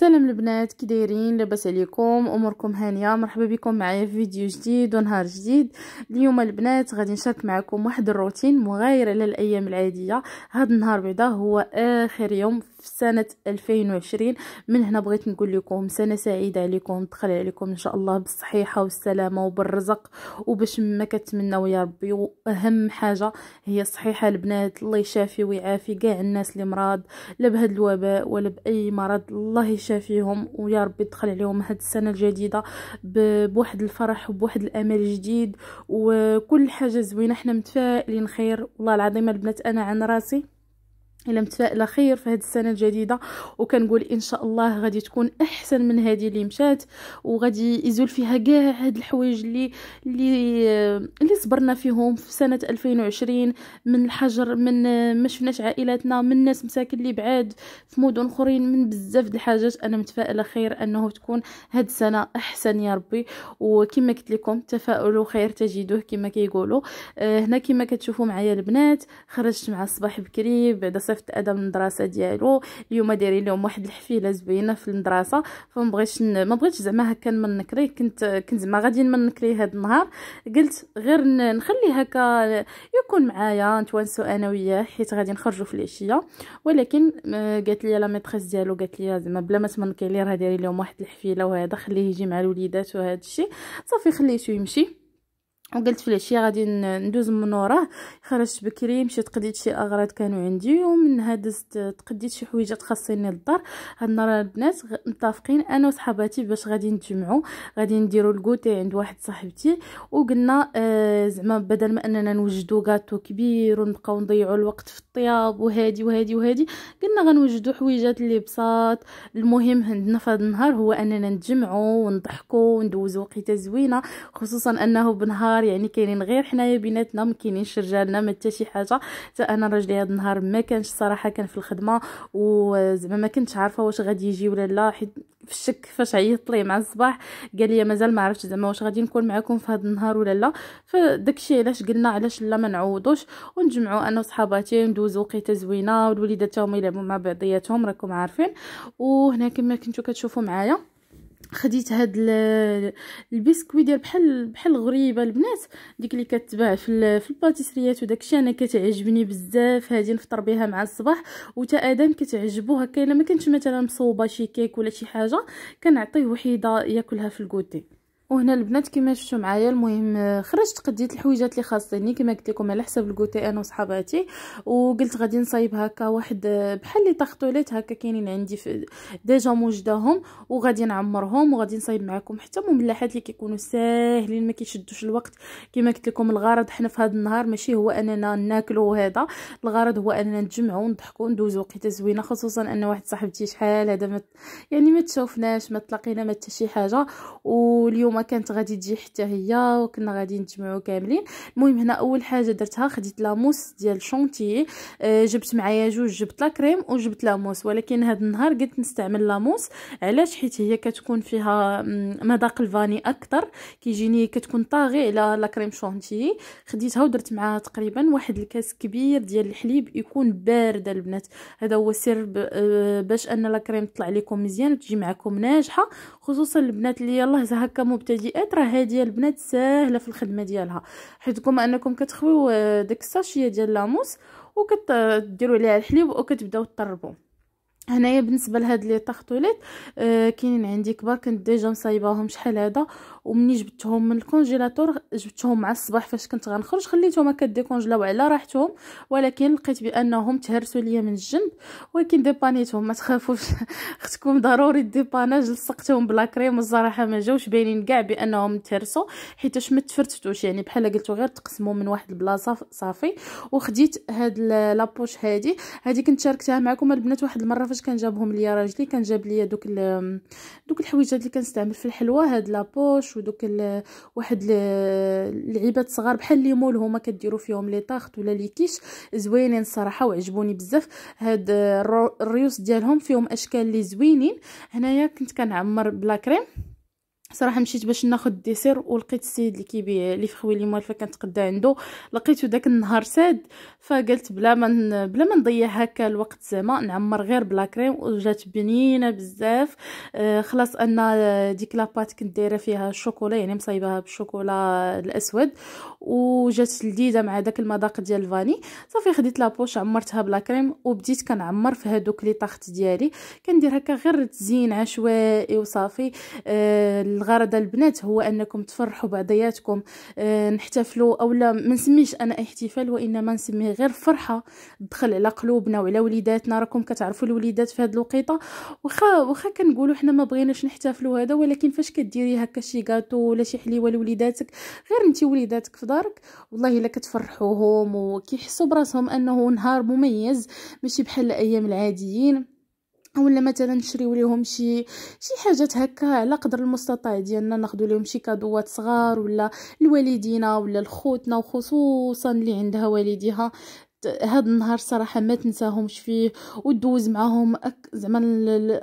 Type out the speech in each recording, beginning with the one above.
سلام البنات كي دايرين لاباس عليكم اموركم هانيه مرحبا بكم معايا في فيديو جديد ونهار جديد اليوم البنات غادي نشارك معكم واحد الروتين مغاير على الايام العاديه هذا النهار بعدا هو اخر يوم في سنة 2020 من هنا بغيت نقول لكم سنة سعيدة عليكم تخلي عليكم إن شاء الله بالصحيحة والسلامة وبالرزق وباش ما كتمناو يا ربي وأهم حاجة هي الصحيحة البنات الله يشافي ويعافي كاع الناس اللي مراد لا بهذا الوباء ولا بأي مرض الله يشافيهم ويا ربي تخلي عليهم هاد السنة الجديدة بواحد الفرح وبواحد الأمل جديد وكل حاجة زوينة احنا متفائلين خير والله العظيم البنات أنا عن راسي الى متفائله خير في هذه السنه الجديده وكنقول ان شاء الله غادي تكون احسن من هذه اللي مشات وغادي يزول فيها كاع هاد الحوايج اللي اللي آه، اللي صبرنا فيهم في سنه 2020 من الحجر من آه، ما شفناش عائلاتنا من ناس مساكن اللي بعاد في مدن اخرين من بزاف د الحاجات انا متفائله خير انه تكون هاد السنه احسن يا ربي وكما قلت لكم تفاؤل خير تجدوه كما كيقولوا آه، هنا كما كتشوفوا معايا البنات خرجت مع الصباح بكري بعد صيفط ادم المدرسه ديالو اليوم دايرين لهم واحد الحفيله زوينه في المدرسه فما بغيتش ما بغيتش زعما هكا نمنكريه كنت كنت زعما غادي نمنكريه هذا النهار قلت غير نخلي هكا يكون معايا نتوانسو انا وياه حيت غادي نخرجوا في العشيه ولكن قالت لي لا ميتريس ديالو قالت لي زعما بلا ما تمنكي لي راه دايرين لهم واحد الحفيله وهذا خليه يجي مع الوليدات وهذا الشيء صافي خليته يمشي وقلت في العشيه غادي ندوز من وراه خرجت بكري مشيت قديت شي اغراض كانوا عندي ومن دزت تقديت شي حويجات خاصيني للدار هاد النهار البنات متفقين انا وصحباتي باش غادي نتجمعوا غادي نديروا الكوتي عند واحد صاحبتي وقلنا آه زعما بدل ما اننا نوجدوا غاتو كبير ونبقاو نضيعوا الوقت في الطياب وهادي وهادي وهادي قلنا غنوجدوا حويجات اللي بساط المهم عندنا في هاد النهار هو اننا نتجمعوا ونضحكوا وندوزوا وقيته زوينه خصوصا انه بنهار النهار يعني كاينين غير حنايا بيناتنا ما كاينينش رجالنا ما حتى شي حاجه حتى انا راجلي هذا النهار ما كانش صراحه كان في الخدمه وزعما ما كنتش عارفه واش غادي يجي ولا لا حيت في الشك فاش عيطت ليه مع الصباح قال لي مازال ما عرفتش زعما واش غادي نكون معكم في هذا النهار ولا لا فداكشي علاش قلنا علاش لا ما نعوضوش ونجمعوا انا وصحاباتي ندوزو وقيته زوينه والوليدات هما يلعبوا مع بعضياتهم راكم عارفين وهنا كما كنتو كتشوفوا معايا خديت هاد البسكوي ديال بحال بحال غريبه البنات ديك اللي كتباع في في الباتيسريات وداكشي انا كتعجبني بزاف هادي نفطر بها مع الصباح وتا ادم كتعجبو هكا الا ما كانتش مثلا مصوبه شي كيك ولا شي حاجه كنعطيه وحيده ياكلها في الكوتي وهنا البنات كما شفتوا معايا المهم آه، خرجت قديت الحويجات اللي خاصني كما قلت لكم على حسب الكوتي انا وصحاباتي وقلت غادي نصايب هكا واحد آه، بحال لي طاغطوليت هكا كاينين عندي ديجا موجداهم وغادي نعمرهم وغادي نصايب معكم حتى مملحات اللي كيكونوا ساهلين ما كيشدوش الوقت كما قلت لكم الغرض حنا في هذا النهار ماشي هو اننا ناكلوا هذا الغرض هو اننا نتجمعوا ونضحكوا وندوزوا وقيته زوينه خصوصا ان واحد صاحبتي شحال هذا يعني ما تشوفناش ما تلاقينا ما حتى شي حاجه واليوم كانت غادي تجي حتى هي وكنا غادي نجمعو كاملين المهم هنا اول حاجه درتها خديت لاموس ديال شونتي أه جبت معايا جوج جبت لا كريم وجبت لاموس ولكن هذا النهار قلت نستعمل لاموس علاش حيت هي كتكون فيها مذاق الفاني اكثر كيجيني كتكون طاغي على لا كريم شونتي خديتها ودرت معاها تقريبا واحد الكاس كبير ديال الحليب يكون بارد البنات هذا هو السر آه، باش ان لا كريم تطلع لكم مزيان وتجي معكم ناجحه خصوصا البنات اللي يلاه هكا مبتدئ المبتدئات راه هادي البنات إيه، ساهله في الخدمه ديالها حيت كما انكم كتخويو داك الساشيه ديال لاموس وكتديروا عليها الحليب وكتبداو تطربوا هنايا بالنسبه لهاد لي طاغطوليت آه كاينين عندي كبار كنت ديجا مصايباهم شحال هذا ومني جبتهم من الكونجيلاتور جبتهم مع الصباح فاش كنت غنخرج خليتهم هكا ديكونجلاو على راحتهم ولكن لقيت بانهم تهرسوا ليا من الجنب ولكن ديبانيتهم ما تخافوش اختكم ضروري ديباناج لصقتهم بلا كريم الصراحه ما جاوش باينين كاع بانهم تهرسوا حيتاش ما تفرتتوش يعني بحال قلتو غير تقسموا من واحد البلاصه صافي وخديت هاد لابوش هادي هادي كنت شاركتها معكم البنات واحد المره فاش الحوايج كان جابهم ليا راجلي كان جاب ليا دوك ال... دوك الحويجات اللي كنستعمل في الحلوى هاد لابوش ودوك ال... واحد ال... العيبات صغار بحال لي مول هما كديروا فيهم لي طاخت ولا لي كيش زوينين الصراحه وعجبوني بزاف هاد الريوس ديالهم فيهم اشكال لي زوينين هنايا كنت كنعمر بلا كريم صراحه مشيت باش ناخذ الديسير ولقيت السيد اللي كيبيع لي فخوي لي موالفه كنتقدا عنده لقيته داك النهار ساد فقلت بلا ما بلا ما نضيع هكا الوقت زعما نعمر غير بلا كريم وجات بنينه بزاف آه خلاص انا ديك لاباط كنت دايره فيها الشوكولا يعني مصايباها بالشوكولا الاسود وجات لذيذه مع داك المذاق ديال الفاني صافي خديت لابوش عمرتها بلا كريم وبديت كنعمر في هذوك لي طاخت ديالي كندير هكا غير تزيين عشوائي وصافي آه الغرض البنات هو انكم تفرحوا بعضياتكم اه نحتفلوا اولا ما نسميش انا احتفال وانما نسميه غير فرحه تدخل على قلوبنا وعلى وليداتنا راكم كتعرفوا الوليدات في هذه الوقيته واخا واخا كنقولوا حنا ما بغيناش نحتفلوا هذا ولكن فاش كديري هكا شي غاطو ولا شي حليوه لوليداتك غير انت وليداتك في دارك والله الا كتفرحوهم وكيحسوا براسهم انه نهار مميز ماشي بحال الايام العاديين ولا مثلا نشريو ليهم شي شي حاجات هكا على قدر المستطاع ديالنا ناخذ ليهم شي كادوات صغار ولا لوالدينا ولا لخوتنا وخصوصا اللي عندها والديها هاد النهار صراحه ما تنساهمش فيه ودوز معاهم أك زعما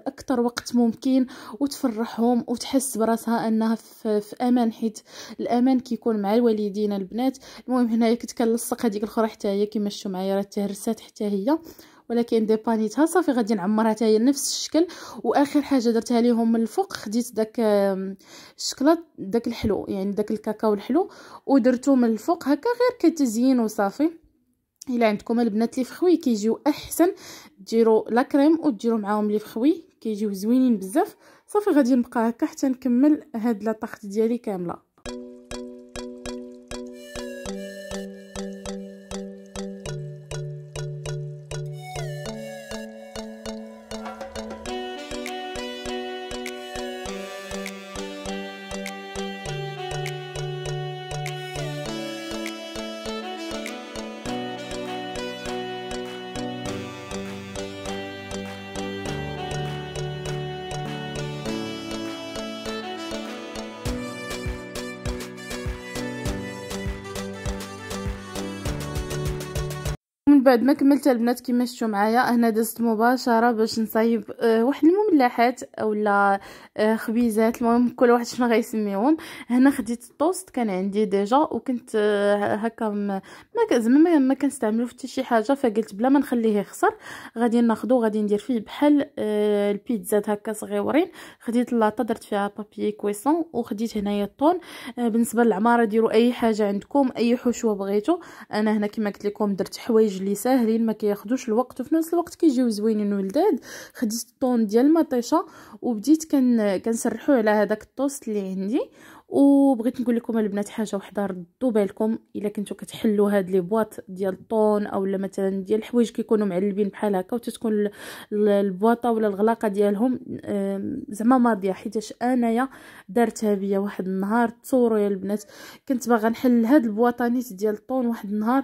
اكثر وقت ممكن وتفرحهم وتحس براسها انها في, في امان حيت الامان كيكون مع الوالدين البنات المهم هنايا كنت كنلصق هذيك الاخرى حتى هي كيمشوا معايا راه تهرسات حتى هي ولكن ديبانيتها صافي غادي نعمرها حتى هي نفس الشكل واخر حاجه درتها ليهم من الفوق خديت داك الشكلاط داك الحلو يعني داك الكاكاو الحلو ودرتو من الفوق هكا غير كتزين وصافي الا عندكم البنات لي فخوي كيجيو احسن ديروا لا كريم وديروا معاهم لي فخوي كيجيو زوينين بزاف صافي غادي نبقى هكا حتى نكمل هاد لاطاخت ديالي كامله من بعد ما كملت البنات كما شفتوا معايا هنا دزت مباشره باش نصايب آه، واحد المملحات اولا آه، خبيزات المهم كل واحد شنو غيسميهم هنا خديت الطوست كان عندي ديجا وكنت آه، هكا ما زعما ما كنستعملو حتى شي حاجه فقلت بلا ما نخليه يخسر غادي ناخدو غادي ندير فيه بحال البيتزات هكا صغيورين خديت لاطه درت فيها بابي كويسون وخديت هنايا الطون بالنسبه للعماره ديروا اي حاجه عندكم اي حشوه بغيتو انا هنا كما قلت لكم درت حوايج اللي ساهلين ما كياخدوش الوقت وفي نفس الوقت كيجيو زوينين ولداد خديت الطون ديال المطيشه وبديت كن كنسرحو على هذاك الطوست اللي عندي وبغيت نقول لكم البنات حاجه وحده ردوا بالكم الا كنتو كتحلوا هاد لي بواط ديال الطون اولا مثلا ديال الحوايج كيكونوا معلبين بحال هكا وتتكون البواطه ولا الغلاقه ديالهم زعما ماضيه حيتاش انايا دارتها بيا واحد النهار تصوروا يا البنات كنت باغا نحل هاد البواطانيت ديال الطون واحد النهار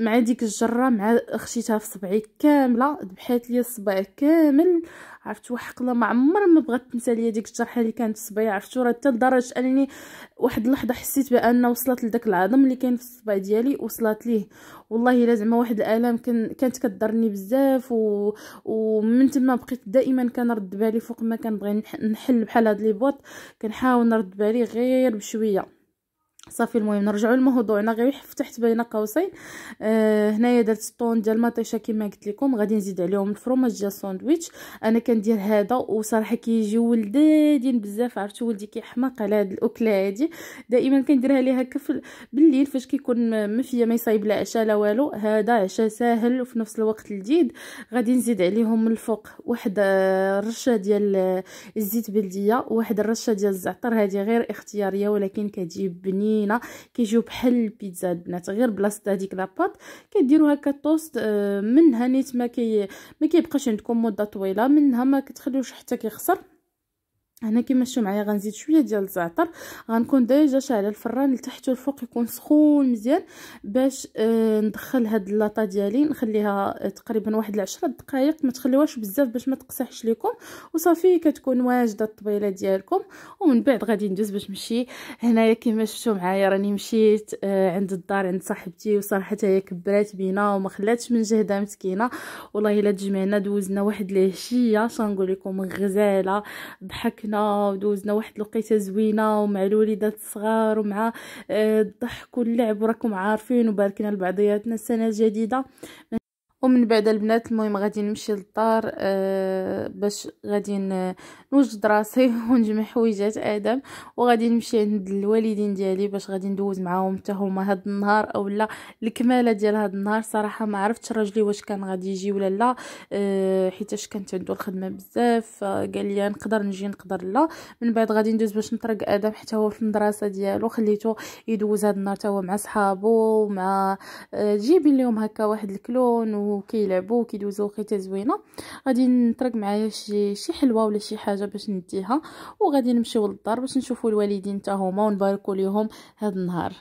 مع ديك الجره مع خشيتها في صبعي كامله ذبحات لي الصبع كامل عرفت الله ما عمر ما بغات تنسى ليا ديك الجرحه اللي كانت في صبعي عرفتو راه حتى لدرجه انني واحد اللحظه حسيت بان وصلت لداك العظم اللي كاين في الصبع ديالي وصلت ليه والله الا زعما واحد الالام كان كانت كضرني بزاف و... ومن تما بقيت دائما كنرد بالي فوق ما كنبغي نحل بحال هاد لي بوط كنحاول نرد بالي غير بشويه صافي المهم نرجعوا لموضوعنا غير فتحت بين قوسين آه هنايا درت الطون ديال المطيشه كما قلت لكم غادي نزيد عليهم الفرماج ديال الساندويتش انا كندير هذا وصراحه كيجيو ولدادين بزاف عرفتوا ولدي كيحماق على هذه الاكله هذه دائما كنديرها ليه هكا بالليل فاش كيكون ما فيا ما يصايب لا عشاء لا والو هذا عشاء ساهل وفي نفس الوقت لذيذ غادي نزيد عليهم من الفوق واحد الرشه آه، ديال آه، الزيت بلديه وواحد الرشه ديال الزعتر هذه غير اختياريه ولكن كتجيب بنين بنينه كيجيو بحال البيتزا البنات غير بلاصه هذيك لاباط كديروا هكا طوست آه، منها نيت ما كي ما كيبقاش عندكم مده طويله منها ما كتخليوش حتى كيخسر هنا كما شفتوا معايا غنزيد شويه ديال الزعتر غنكون ديجا شاعله الفران لتحت والفوق يكون سخون مزيان باش آه، ندخل هاد اللاطه ديالي نخليها آه، تقريبا واحد العشرة دقائق ما تخليوهاش بزاف باش ما تقصحش لكم وصافي كتكون واجده الطبيله ديالكم ومن بعد غادي ندوز باش نمشي هنايا كما شفتوا معايا راني مشيت آه، عند الدار عند صاحبتي وصراحه هي كبرات بينا وما خلاتش من جهدها مسكينه والله الا تجمعنا دوزنا واحد العشيه شنقول لكم غزاله ضحكنا ضحكنا ودوزنا واحد الوقيته زوينه ومع الوليدات الصغار ومع آه، الضحك واللعب وراكم عارفين وباركنا لبعضياتنا السنه الجديده ومن بعد البنات المهم غادي نمشي للدار آه باش غادي نوجد راسي ونجمع حويجات ادم وغادي نمشي عند الوالدين ديالي باش غادي ندوز معاهم حتى هما هاد النهار اولا الكماله ديال هاد النهار صراحه ما عرفتش راجلي واش كان غادي يجي ولا لا آه حيتاش كانت عنده الخدمه بزاف قال لي نقدر نجي نقدر لا من بعد غادي ندوز باش نطرق ادم حتى هو في المدرسه ديالو خليته يدوز هاد النهار حتى هو مع صحابو مع آه جيبي لهم هكا واحد الكلون و وكيلعبوا وكيدوزوا وقيته زوينه غادي نطرق معايا شي شي حلوه ولا شي حاجه باش نديها وغادي نمشيو للدار باش نشوفوا الوالدين حتى هما ونباركوا ليهم هذا النهار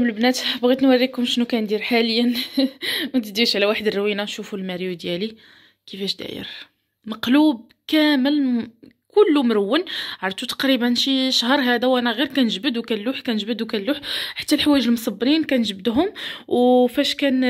البنات بغيت نوريكم شنو كندير حاليا ما تديوش على واحد الروينه شوفوا الماريو ديالي كيفاش داير مقلوب كامل كله مرون عرفتو تقريبا شي شهر هذا وانا غير كنجبد وكنلوح كنجبد وكنلوح حتى الحوايج المصبرين كنجبدهم وفاش كان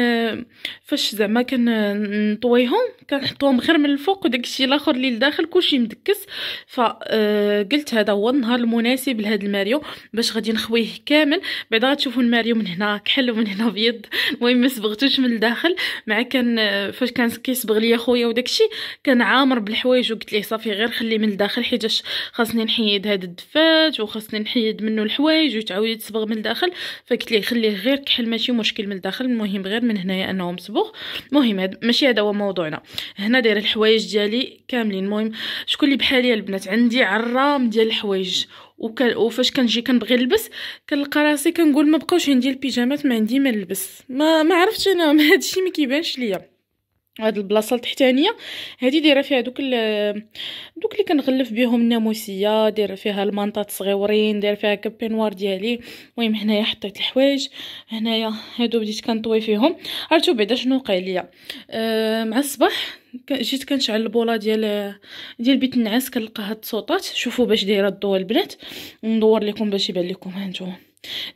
فاش زعما كنطويهم كنحطوهم غير من الفوق وداك الشيء الاخر اللي لداخل كلشي مدكس فقلت آه، هذا هو النهار المناسب لهذا الماريو باش غادي نخويه كامل بعدا غتشوفوا الماريو من هنا كحل ومن هنا بيض المهم ما صبغتوش من الداخل مع كان فاش كان كيصبغ ليا خويا وداك الشيء كان عامر بالحوايج وقلت ليه صافي غير خليه من الداخل الداخل حيتاش خاصني نحيد هذا الدفات وخاصني نحيد منه الحوايج وتعاود يتصبغ من الداخل فقلت ليه خليه غير كحل ماشي مشكل من الداخل المهم غير من هنايا انه مصبوغ المهم هاد ماشي هذا هو موضوعنا هنا دايره الحوايج ديالي كاملين المهم شكون اللي بحالي البنات عندي عرام ديال الحوايج وفاش كنجي كنبغي نلبس كنلقى راسي كنقول ما بقاوش عندي البيجامات ما عندي ما نلبس ما ما عرفتش انا هادشي ما كيبانش ليا هاد البلاصه التحتانيه هادي دايره فيها دوك دوك اللي كنغلف بهم الناموسيه دايره فيها المنطات صغيورين دايره فيها كابينوار ديالي المهم هنايا حطيت الحوايج هنايا هادو بديت كنطوي فيهم عرفتوا بعدا شنو وقع ليا أه مع الصباح جيت كنشعل البوله ديال ديال بيت النعاس كنلقى هاد الصوطات شوفوا باش دايره الضو البنات ندور لكم باش يبان لكم هانتوما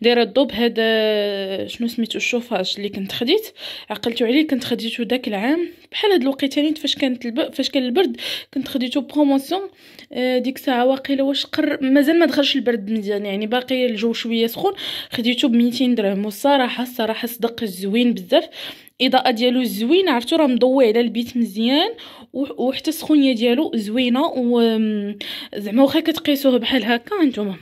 دايره الضوب هذا شنو سميتو الشوفاج اللي كنت خديت عقلتو عليه كنت خديتو داك العام بحال هاد الوقيته ثاني فاش كانت الب... فاش كان البرد كنت خديتو بروموسيون آه، ديك الساعه واقيلا واش قر مازال ما دخلش البرد مزيان يعني باقي الجو شويه سخون خديتو ب 200 درهم والصراحه الصراحه صدق زوين بزاف الاضاءه ديالو زوين عرفتو راه مضوي على البيت مزيان وحتى السخونيه ديالو زوينه و زعما واخا كتقيسوه بحال هكا نتوما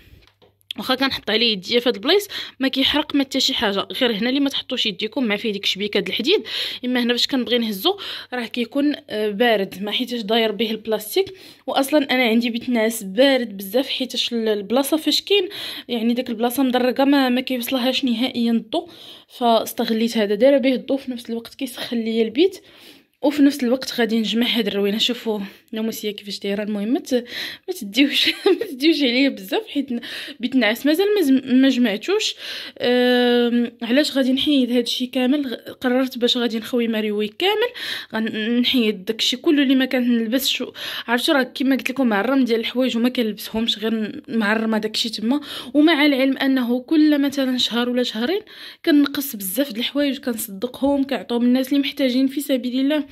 واخا كنحط عليه يديا في هاد البلايص ما كيحرق ما حتى شي حاجه غير هنا اللي ما تحطوش يديكم مع فيه ديك شبيكه د الحديد اما هنا باش كنبغي نهزو راه كيكون آه، بارد ما حيتاش داير به البلاستيك واصلا انا عندي بيت ناس بارد بزاف حيتاش البلاصه فاش كاين يعني ديك البلاصه مدرقه ما, ما كيوصلهاش نهائيا الضو فاستغليت هذا داير به الضو في نفس الوقت كيسخن ليا البيت وفي نفس الوقت غادي نجمع هاد الروينه شوفوا ناموسيه كيفاش دايره المهم ما تديوش ما تديوش عليا بزاف حيت بيت نعس مازال ما جمعتوش أه... علاش غادي نحيد هادشي كامل قررت باش غادي نخوي ماريوي كامل داك داكشي كله اللي ما كانت نلبسش عرفتوا راه كما قلت لكم معرم ديال الحوايج وما كنلبسهمش غير معرمه الشيء تما ومع العلم انه كل مثلا شهر ولا شهرين كنقص بزاف د الحوايج كنصدقهم كنعطيهم الناس اللي محتاجين في سبيل الله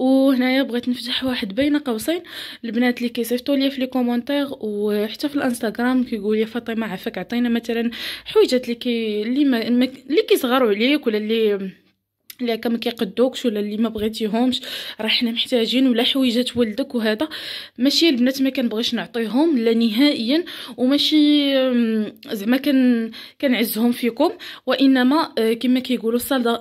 وهنايا بغيت نفتح واحد بين قوسين البنات اللي كيصيفطوا لي في لي كومونتير وحتى في الانستغرام كيقول لي فاطمه عفاك عطينا مثلا حويجات اللي كي اللي ما اللي كيصغروا عليك ولا اللي اللي كما كيقدوكش ولا اللي ما بغيتيهمش راه حنا محتاجين ولا حويجات ولدك وهذا ماشي البنات ما كنبغيش نعطيهم لا نهائيا وماشي زعما كن كنعزهم فيكم وانما أه، كما كيقولوا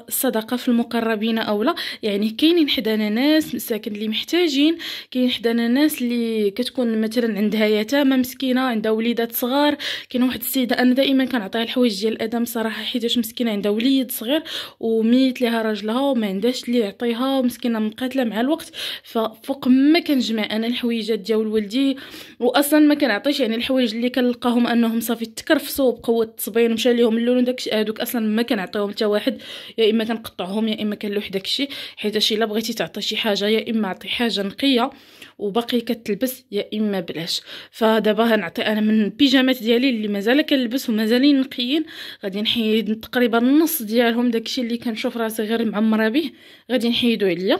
الصدقه في المقربين اولى يعني كاينين حدانا ناس مساكن اللي محتاجين كاين حدانا ناس اللي كتكون مثلا عندها يتامى مسكينه عندها وليدات صغار كاين واحد السيده انا دائما كنعطيها الحوايج ديال الادم صراحه حيتاش مسكينه عندها وليد صغير وميت ليها راجلها لها وما عندهاش اللي يعطيها مسكينه مقاتله مع الوقت ففوق ما كنجمع انا الحويجات ديال ولدي واصلا ما كنعطيش يعني الحوايج اللي كنلقاهم انهم صافي تكرفسوا بقوه التصبين مشى ليهم اللون وداك هذوك اصلا ما كنعطيهم حتى واحد يا اما كنقطعهم يا اما كنلوح داكشي حيت الا بغيتي تعطي شي حاجه يا اما عطي حاجه نقيه وباقي كتلبس يا اما بلاش فدابا غنعطي انا من البيجامات ديالي اللي مازال كنلبس ومازالين نقيين غادي نحيد تقريبا النص ديالهم داكشي اللي كنشوف راسي غير الدراري معمره به غادي نحيدو عليا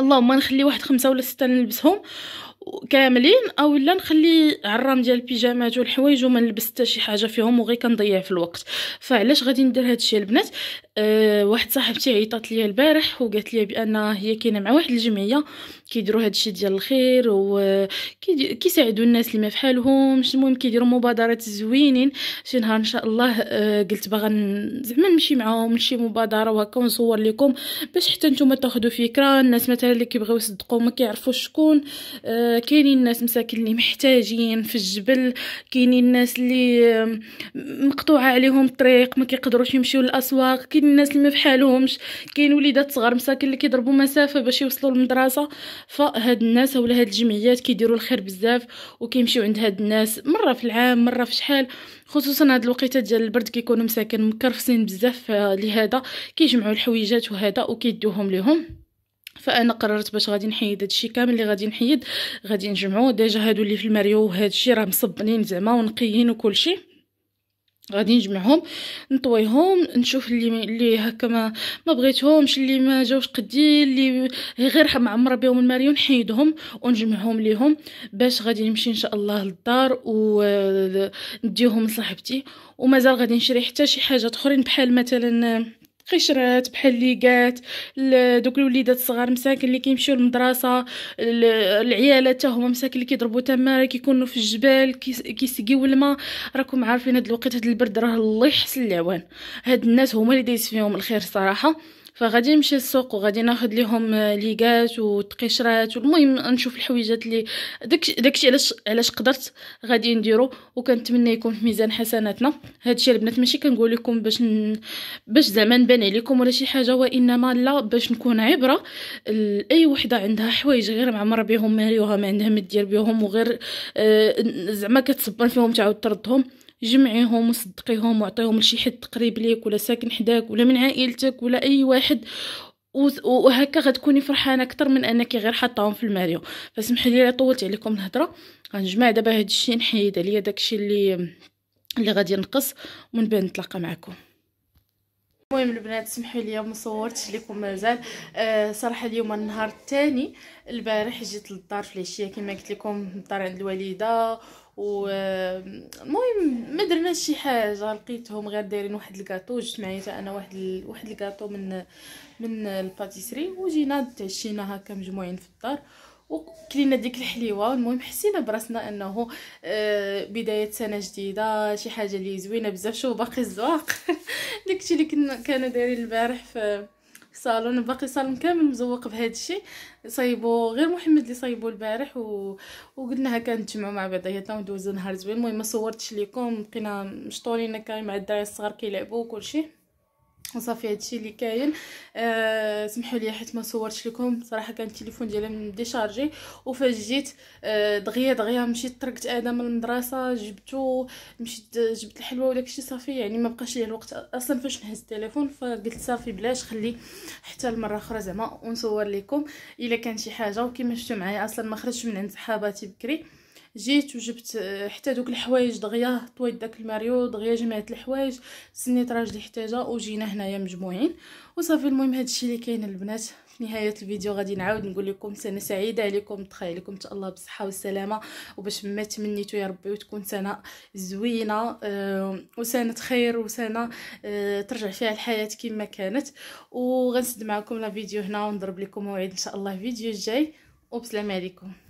اللهم نخلي واحد خمسة ولا ستة نلبسهم كاملين اولا نخلي عرام ديال البيجامات والحوايج وما نلبس حتى شي حاجه فيهم وغير كنضيع في الوقت فعلاش غادي ندير هادشي البنات أه واحد صاحبتي عيطات لي البارح وقالت لي بان هي كاينه مع واحد الجمعيه كيديروا هادشي ديال الخير وكيساعدوا الناس اللي ما في حالهم المهم كيديروا مبادرات زوينين شي نهار ان شاء الله أه قلت باغا زعما نمشي معاهم لشي مبادره وهكا ونصور لكم باش حتى نتوما تاخذوا فكره الناس مثلا اللي كيبغيو يصدقوا ما كيعرفوش شكون أه كاينين الناس مساكن اللي محتاجين في الجبل كاينين الناس اللي مقطوعه عليهم الطريق ما كيقدروش يمشيو للاسواق كاين الناس اللي ما فحالهمش كاين وليدات صغار مساكن اللي كيضربوا مسافه باش يوصلوا للمدرسه فهاد الناس ولا هاد الجمعيات كيديروا الخير بزاف وكيمشيو عند هاد الناس مره في العام مره في شحال خصوصا هاد الوقيته ديال البرد كيكونوا مساكن مكرفسين بزاف آه، لهذا كيجمعوا الحويجات وهذا وكيدوهم ليهم فانا قررت باش غادي نحيد هادشي كامل اللي غادي نحيد غادي نجمعو ديجا هادو اللي في الماريو وهادشي راه مصبنين زعما ونقيين وكلشي غادي نجمعهم نطويهم نشوف اللي اللي هكا ما ما بغيتهمش اللي ما جاوش قدي اللي غير معمره بهم الماريو نحيدهم ونجمعهم ليهم باش غادي نمشي ان شاء الله للدار ونديهم لصاحبتي ومازال غادي نشري حتى شي حاجه اخرين بحال مثلا قشرات بحال قات دوك الوليدات الصغار مساكن اللي كيمشيو للمدرسه العيالات حتى هما مساكن اللي كيضربوا تماره كيكونوا في الجبال كيسقيو الماء راكم عارفين هاد الوقت هاد البرد راه الله يحسن العوان هاد الناس هما اللي دايز فيهم الخير صراحه فغادي نمشي للسوق وغادي ناخذ ليهم ليغات وتقشرات والمهم نشوف الحويجات اللي داك داكشي علاش علاش قدرت غادي نديرو وكنتمنى يكون في ميزان حسناتنا هادشي البنات ماشي كنقول لكم باش ن... باش زعما نبان عليكم ولا شي حاجه وانما لا باش نكون عبره لاي وحده عندها حوايج غير معمره بهم ماريوها ما عندها ما دير بهم وغير آه زعما كتصبر فيهم تعاود تردهم جمعيهم وصدقيهم واعطيهم لشي حد قريب ليك ولا ساكن حداك ولا من عائلتك ولا اي واحد وهكا غتكوني فرحانه اكثر من انك غير حطاهم في الماريو فسمح لي طولت عليكم الهضره غنجمع دابا هذا الشيء نحيد عليا داكشي اللي اللي غادي ينقص ومن بعد نتلاقى معكم المهم البنات سمحوا لي ما صورتش لكم مازال أه صراحه اليوم النهار الثاني البارح جيت للدار في العشيه كما قلت لكم الدار عند الوالده والمهم ما درناش شي حاجه لقيتهم غير دايرين واحد الكاطو جبت معايا انا واحد ال... واحد الكاطو من من الباتيسري وجينا تعشينا هكا مجموعين في الدار وكلينا ديك الحليوه المهم حسينا براسنا انه آه، بدايه سنه جديده شي حاجه اللي زوينه بزاف شوف باقي الزواق داكشي اللي كنا كانوا دايرين البارح في صالون باقي صالون كامل مزوق بهذا الشيء صايبو غير محمد اللي صايبو البارح و... وقلنا هكا نتجمعوا مع بعضياتنا وندوزو نهار زوين المهم ما صورتش لكم بقينا مشطورين هكا مع الدراري الصغار كيلعبوا وكل شيء وصافي هادشي اللي كاين أه سمحوا لي حيت ما صورتش لكم صراحه كان التليفون ديالي مديشارجي وفاش جيت أه دغيا دغيا مشيت تركت ادم من المدرسه جبتو مشيت جبت الحلوه ولا كشي صافي يعني ما بقاش ليا الوقت اصلا فاش نهز التليفون فقلت صافي بلاش خلي حتى المره اخرى زعما ونصور لكم الا كان شي حاجه وكما شفتوا معايا اصلا ما خرجتش من عند صحاباتي بكري جيت وجبت آه، حتى دوك الحوايج دغيا طويت داك الماريو دغيا جمعت الحوايج سنيت راجلي حتاجه وجينا هنايا مجموعين وصافي المهم هادشي اللي كاين البنات في نهايه الفيديو غادي نعاود نقول لكم سنه سعيده عليكم تخيل لكم ان الله بالصحه والسلامه وباش ما تمنيتو يا ربي وتكون سنه زوينه أه وسنه خير وسنه أه ترجع فيها الحياه كما كانت وغنسد معكم لا فيديو هنا ونضرب لكم موعد ان شاء الله الفيديو الجاي وبسلام عليكم